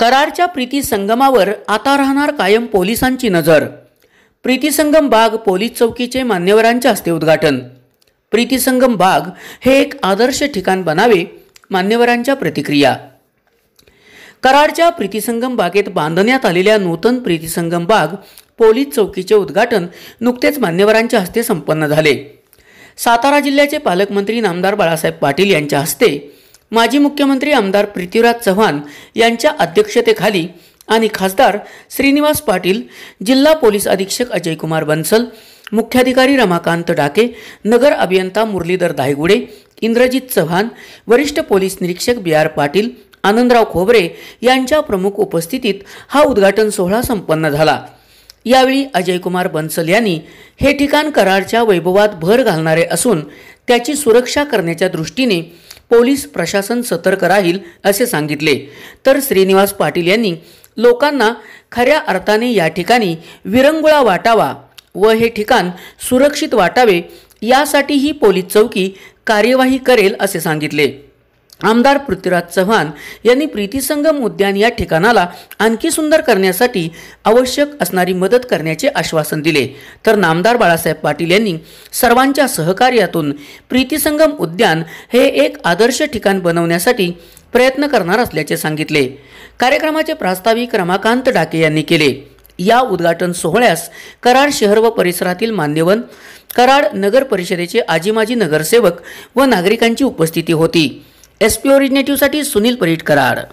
कराडच्या प्रीती संगमावर आता राहणार कायम पोलिसांची नजर प्रीती संगम बाग पोलीस चौकीचे मान्यवरांच्या हस्ते उद्घाटन प्रीती संगम बाग हे एक आदर्श ठिकाण बनावे मान्यवरांच्या प्रतिक्रिया कराडच्या प्रीती संगम बागेत बांधण्यात आलेल्या नूतन प्रीती संगम बाग पोलीस चौकीचे उद्घाटन नुकतेच मान्यवरांच्या हस्ते संपन्न झाले सातारा जिल्ह्याचे पालकमंत्री नामदार बाळासाहेब पाटील यांच्या हस्ते माजी मुख्यमंत्री आमदार पृथ्वीराज चव्हाण यांच्या अध्यक्षतेखाली आणि खासदार श्रीनिवास पाटील जिल्हा पोलीस अधीक्षक अजय कुमार बन्सल मुख्याधिकारी रमाकांत डाके नगर अभियंता मुरलीधर दायगुडे इंद्रजित चव्हाण वरिष्ठ पोलीस निरीक्षक बी आर पाटील आनंदराव खोबरे यांच्या प्रमुख उपस्थितीत हा उद्घाटन सोहळा संपन्न झाला यावेळी अजयकुमार बन्सल यांनी हे ठिकाण करारच्या वैभवात भर घालणारे असून त्याची सुरक्षा करण्याच्या दृष्टीने पोलीस प्रशासन सतर्क राहील असे सांगितले तर श्रीनिवास पाटील यांनी लोकांना खऱ्या अर्थाने या ठिकाणी विरंगुळा वाटावा व हे ठिकाण सुरक्षित वाटावे यासाठी ही पोलीस चौकी कार्यवाही करेल असे सांगितले आमदार पृथ्वीराज चव्हाण यांनी प्रीतीसंगम उद्यान या ठिकाणाला आणखी सुंदर करण्यासाठी आवश्यक असणारी मदत करण्याचे आश्वासन दिले तर नामदार बाळासाहेब पाटील यांनी सर्वांच्या सहकार्यातून प्रीतीसंगम उद्यान हे एक आदर्श ठिकाण बनवण्यासाठी प्रयत्न करणार असल्याचे सांगितले कार्यक्रमाचे प्रास्ताविक रमाकांत डाके यांनी केले या उद्घाटन सोहळ्यास कराड शहर व परिसरातील मान्यवन कराड नगर परिषदेचे आजीमाजी नगरसेवक व नागरिकांची उपस्थिती होती एस पी ओरिजिनेटिव्हसाठी सुनील करार।